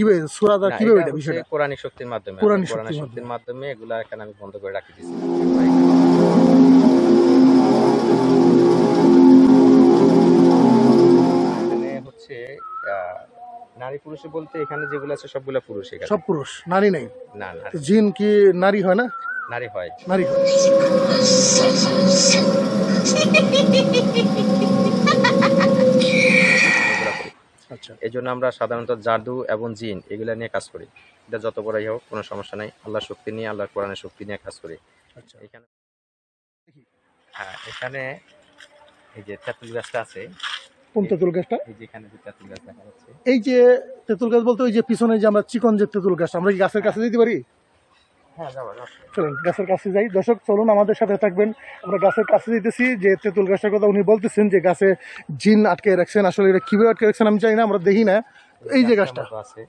কিভাবে সুরাদা কিভাবে এটা বিষয়টা কোরআনী শক্তির মাধ্যমে কোরআনী শক্তির মাধ্যমে এগুলা এখানে আমি বন্ধ করে রাখি দিছি হচ্ছে নারী পুরুষ বলতে এখানে যেগুলো আছে সবগুলা পুরুষ এখানে সব পুরুষ নারী নাই না না জিন কি নারী হয় না নারী হয় নারী হয় আচ্ছা। এই জন্য আমরা সাধারণত জাদু এবং জিন এগুলো নিয়ে কাজ করি এটা যত বড়াই হোক কোনো সমস্যা নাই আল্লাহ শক্তি নিয়ে আল্লাহর কোরআনের শক্তি নিয়ে কাজ করি আচ্ছা। এখানে হ্যাঁ এখানে এই যে তেঁতুল গাছটা আছে কোন তেঁতুল গাছটা এই যে এখানে যে তেঁতুল গাছ দেখা যাচ্ছে এই যে তেঁতুল গাছ বলতে ওই যে পিছনে যে আমরা চিকন যে তেঁতুল গাছ আমরা কি গাছের কাছে যেতে পারি হ্যাঁ, গাছের কাছে যাই দর্শক চলুন আমাদের সাথে থাকবেন আমরা গাছের কাছে যেতেছি যে তেঁতুল গাছের কথা উনি বলতেছেন যে গাছে জিন আটকে রাখছেন আসলে এটা কিভাবে আটকে রাখছেন আমি চাই না আমরা দেখি না এই যে গাছটা আছে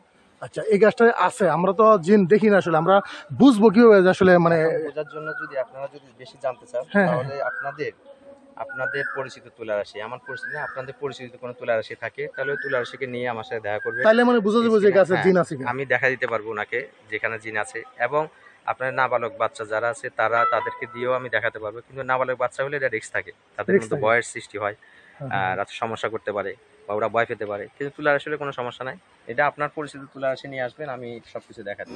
আচ্ছা এই গাছটা আছে আমরা তো জিন দেখি না আসলে আমরা বুঝবো কিভাবে আসলে মানে বোঝার জন্য যদি আপনারা যদি বেশি জানতে চান হ্যাঁ, হ্যাঁ। তাহলে আপনাদের আপনাদের পরিচিত তুলারাশি আমার পরিচিত আপনাদের পরিচিত কোনো তুলারাশি থাকে তাহলে তুলারাশিকে নিয়ে আমার সাথে দেখা করবে তাহলে মানে বুঝা যাবে যে গাছের জিন আছে আমি দেখা দিতে পারবো ওনাকে যেখানে জিন আছে এবং আপনার নাবালক বাচ্চা যারা আছে তারা তাদেরকে দিয়েও আমি দেখাতে পারবো কিন্তু নাবালক বাচ্চা হলে এটা রিক্স থাকে তাদের কিন্তু বয়স সৃষ্টি হয় হ্যাঁ, হ্যাঁ। রাতে সমস্যা করতে পারে বা ওরা ভয় পেতে পারে কিন্তু তুলার আসলে কোনো সমস্যা নাই এটা আপনার পরিচিত তুলার আসে নিয়ে আসবেন আমি সবকিছু কিছু দেখাতে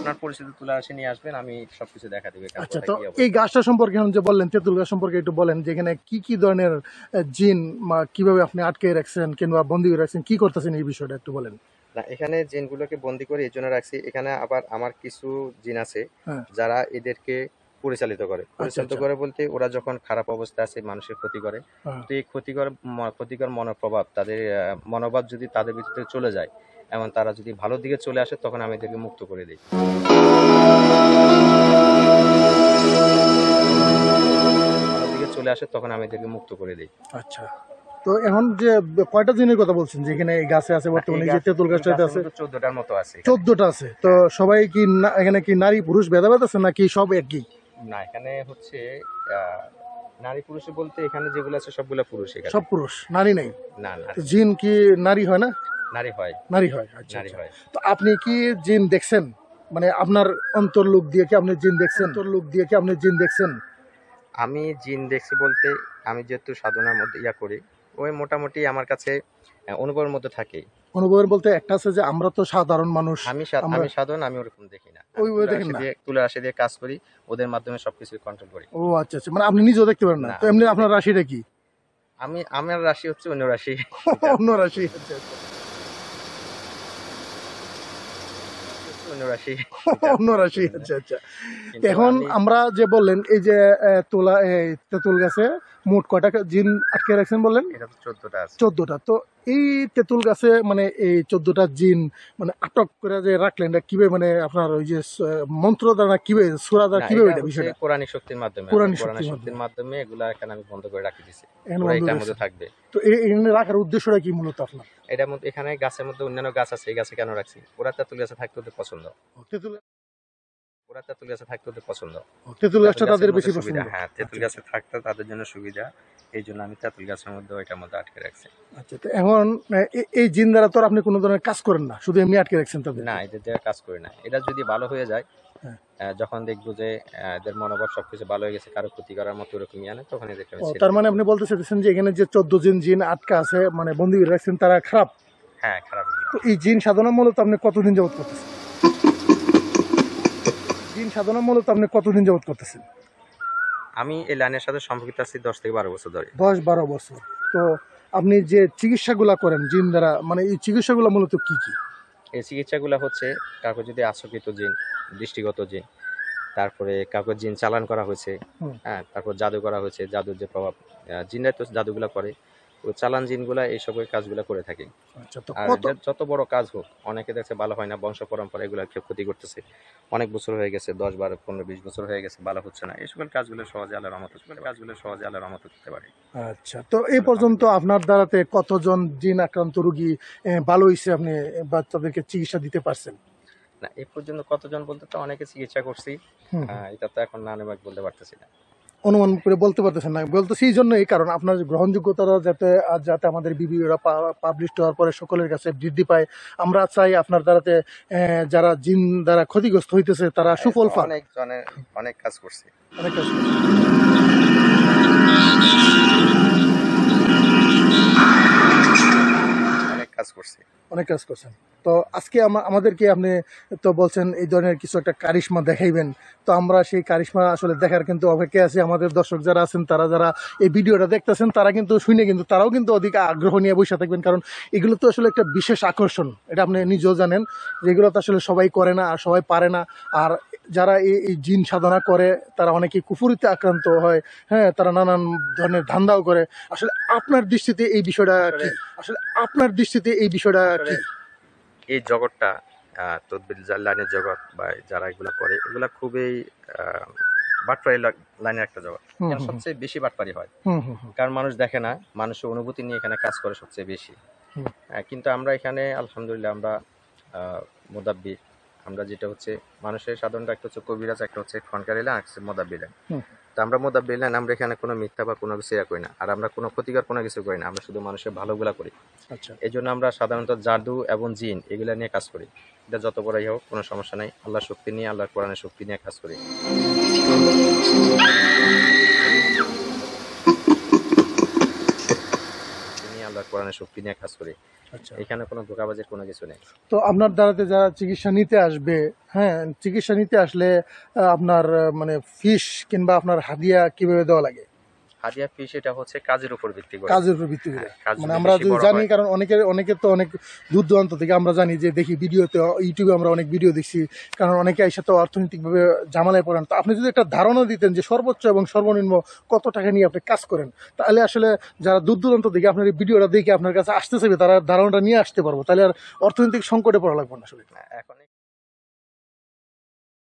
আপনার পরিচিত তুলে আসে নিয়ে আসবেন আমি সবকিছু দেখা দিবে আচ্ছা তো এই গাছটা সম্পর্কে এখন যে বললেন তেঁতুল গাছ সম্পর্কে একটু বলেন যে এখানে কি কি ধরনের জিন বা কিভাবে আপনি আটকে রাখছেন কিংবা বন্দি করে রাখছেন কি করতেছেন এই বিষয়টা একটু বলেন না এখানে জিনগুলোকে বন্দি করে এই জন্য রাখছি এখানে আবার আমার কিছু জিন আছে হ্যাঁ। যারা এদেরকে পরিচালিত করে আচ্ছা, পরিচালিত আচ্ছা। করে বলতে ওরা যখন খারাপ অবস্থা আছে মানুষের ক্ষতি করে হ্যাঁ। তো এই ক্ষতিকর ক্ষতিকর মনোপ্রভাব তাদের মনোভাব যদি তাদের ভিতরে চলে যায় এবং তারা যদি ভালো দিকে চলে আসে তখন আমি এদেরকে মুক্ত করে দিই চলে আসে তখন আমি এদেরকে মুক্ত করে দিই আচ্ছা তো এখন যে কয়টা দিনের কথা বলছেন যেখানে এখানে গাছে আছে বর্তমানে যে তেঁতুল গাছটাতে আছে চোদ্দটার মতো আছে চোদ্দটা আছে তো সবাই কি এখানে কি নারী পুরুষ ভেদাভেদ আছে নাকি সব একই না এখানে হচ্ছে নারী পুরুষে বলতে এখানে যেগুলো আছে সবগুলো পুরুষ সব পুরুষ নারী নেই না না জিন কি নারী হয় না নারী হয় নারী হয় আচ্ছা, আচ্ছা হয় তো আপনি কি জিন দেখছেন মানে আপনার অন্তর্লোক দিয়ে কি আপনি জিন দেখছেন অন্তর্লোক দিয়ে কি আপনি জিন দেখছেন আমি জিন দেখছি বলতে আমি যেহেতু সাধনার মধ্যে ইয়া করি ওই মোটামুটি আমার কাছে অনুভবের মধ্যে থাকে অনুভবের বলতে একটা আছে যে আমরা তো সাধারণ মানুষ আমি আমি সাধারণ আমি ওরকম দেখি না ওই ওই দেখেন না তুলে রাশি দিয়ে কাজ করি ওদের মাধ্যমে সবকিছু কন্ট্রোল করি ও আচ্ছা আচ্ছা মানে আপনি নিজেও দেখতে পারেন না তো এমনি আপনার রাশিটা কি আমি আমার রাশি হচ্ছে অন্য রাশি অন্য রাশি আচ্ছা আচ্ছা অন্যরাশি আচ্ছা আচ্ছা এখন আমরা যে বললেন এই যে তুলা তেঁতুল গাছে মোট কয়টা জিন আটকে রাখছেন বললেন চোদ্দটা তো এই তেঁতুল গাছে মানে এই চোদ্দটা জিন মানে আটক করে যে রাখলেন এটা কিভাবে মানে আপনার ওই যে মন্ত্র দ্বারা কিভাবে সুরা দ্বারা কিভাবে এটা বিষয়টা পুরানি শক্তির মাধ্যমে পুরানি শক্তির মাধ্যমে এগুলা এখানে আমি বন্ধ করে রাখি দিছি এটার মধ্যে থাকবে তো এখানে রাখার উদ্দেশ্যটা কি মূলত আপনার এটা এখানে গাছের মধ্যে অন্যান্য গাছ আছে এই গাছে কেন রাখছি ওরা তেঁতুল গাছে থাকতে পছন্দ তেঁতুল ওরা তেঁতুল গাছে থাকতে ওদের পছন্দ তেঁতুল গাছটা তাদের বেশি পছন্দ হ্যাঁ তেঁতুল গাছে থাকতে তাদের জন্য সুবিধা এই জন্য আমি তেঁতুল গাছের মধ্যে এটার মধ্যে আটকে রাখছি আচ্ছা তো এখন এই জিন দ্বারা তো আপনি কোনো ধরনের কাজ করেন না শুধু এমনি আটকে রাখছেন তাদের না এদের দ্বারা কাজ করি না এটা যদি ভালো হয়ে যায় হ্যাঁ। যখন দেখবো যে এদের মনোভাব সবকিছু ভালো হয়ে গেছে কারো ক্ষতি করার মতো ওরকম আনে তখন এদেরকে তার মানে আপনি বলতে চাইছেন যে এখানে যে চোদ্দ জিন জিন আটকা আছে মানে বন্দি রাখছেন তারা খারাপ হ্যাঁ খারাপ তো এই জিন সাধনা মূলত আপনি কতদিন যাবত করতেছেন দিন সাধনা মূলত আপনি কতদিন যাবত করতেছেন আমি এই লাইনের সাথে সম্পর্কিত আছি দশ থেকে বারো বছর ধরে দশ বারো বছর তো আপনি যে চিকিৎসাগুলো করেন জিন দ্বারা মানে এই চিকিৎসাগুলো মূলত কি কি এই চিকিৎসাগুলো হচ্ছে কাউকে যদি আশঙ্কিত জিন দৃষ্টিগত জিন তারপরে কাউকে জিন চালান করা হয়েছে হ্যাঁ তারপর জাদু করা হয়েছে জাদুর যে প্রভাব জিনরা তো জাদুগুলো করে চালান জিনগুলা এই সকল কাজগুলা করে থাকে আচ্ছা, যত বড় কাজ হোক অনেকে দেখছে ভালো হয় না বংশ পরম্পরা এগুলো ক্ষতি করতেছে অনেক বছর হয়ে গেছে দশ বারো পনেরো বিশ বছর হয়ে গেছে ভালো হচ্ছে না এই সকল কাজগুলো সহজে আলোর আমত কাজগুলো সহজে আলোর আমত করতে পারে আচ্ছা তো এই পর্যন্ত আপনার দ্বারাতে কতজন জিন আক্রান্ত রুগী ভালো হয়েছে আপনি বাচ্চাদেরকে চিকিৎসা দিতে পারছেন না এ পর্যন্ত কতজন বলতে তো অনেকে চিকিৎসা করছি এটা তো এখন নানুবাক বলতে পারতেছি না অনুমান করে বলতে পারতেছেন না বলতে সেই এই কারণ আপনার গ্রহণযোগ্যতাটা যাতে যাতে আমাদের বিবিরা পাবলিশ হওয়ার পরে সকলের কাছে বৃদ্ধি পায় আমরা চাই আপনার দ্বারাতে যারা জিন দ্বারা ক্ষতিগ্রস্ত হইতেছে তারা হ্যাঁ, সুফল পান অনেক অনেক কাজ করছে অনেক কাজ অনেক কাজ করছে অনেক কাজ করছেন তো আজকে আমাদেরকে আপনি তো বলছেন এই ধরনের কিছু একটা কারিশমা দেখাইবেন তো আমরা সেই কারিশমা আসলে দেখার কিন্তু অপেক্ষায় আছি আমাদের দর্শক যারা আছেন তারা যারা এই ভিডিওটা দেখতেছেন তারা কিন্তু শুনে কিন্তু তারাও কিন্তু অধিক আগ্রহ নিয়ে বসে থাকবেন কারণ এগুলো তো আসলে একটা বিশেষ আকর্ষণ এটা আপনি নিজেও জানেন এগুলো তো আসলে সবাই করে না আর সবাই পারে না আর যারা এই জিন সাধনা করে তারা অনেকে কুফুরিতে আক্রান্ত হয় হ্যাঁ তারা নানান ধরনের ধান্দাও করে আসলে আপনার দৃষ্টিতে এই বিষয়টা কি আসলে আপনার দৃষ্টিতে এই বিষয়টা কি এই জগৎটা তদবির লাইনের জগৎ বা যারা এগুলো করে এগুলো খুবই বাটপারি লাইনের একটা জগৎ সবচেয়ে বেশি বাটপারি হয় কারণ মানুষ দেখে না মানুষের অনুভূতি নিয়ে এখানে কাজ করে সবচেয়ে বেশি কিন্তু আমরা এখানে আলহামদুলিল্লাহ আমরা মোদাব্বির আমরা যেটা হচ্ছে মানুষের সাধারণত একটা হচ্ছে কবিরাজ একটা হচ্ছে ফনকারিলা আর হচ্ছে আমরা মোদাব্বিল না আমরা এখানে কোনো মিথ্যা বা কোনো কিছু করি না আর আমরা কোনো ক্ষতিকর কোনো কিছু করি না আমরা শুধু মানুষের ভালোগুলা করি আচ্ছা এই জন্য আমরা সাধারণত জাদু এবং জিন এগুলা নিয়ে কাজ করি এটা যত বড়ই হোক কোনো সমস্যা নাই আল্লাহ শক্তি নিয়ে আল্লাহর কোরআনের শক্তি নিয়ে কাজ করি মানে শক্তি নিয়ে কাজ করি আচ্ছা। এখানে কোনো ধোকাবাজির কোনো কিছু নেই তো আপনার দ্বারাতে যারা চিকিৎসা নিতে আসবে হ্যাঁ চিকিৎসা নিতে আসলে আপনার মানে ফিস কিংবা আপনার হাদিয়া কিভাবে দেওয়া লাগে হাদিয়া ফিশ এটা হচ্ছে কাজের উপর ভিত্তি করে কাজের উপর ভিত্তি করে হ্যাঁ, মানে আমরা জানি কারণ অনেকের অনেকের তো অনেক দূর দূরান্ত থেকে আমরা জানি যে দেখি ভিডিওতে ইউটিউবে আমরা অনেক ভিডিও দেখছি কারণ অনেকে এসে তো অর্থনৈতিকভাবে জামালায় পড়েন তো আপনি যদি একটা ধারণা দিতেন যে সর্বোচ্চ এবং সর্বনিম্ন কত টাকা নিয়ে আপনি কাজ করেন তাহলে আসলে যারা দূর দূরান্ত থেকে আপনার এই ভিডিওটা দেখে আপনার কাছে আসতে চাইবে তারা ধারণাটা নিয়ে আসতে পারবো তাহলে আর অর্থনৈতিক সংকটে পড়া লাগবে না আসলে হ্যাঁ, এখন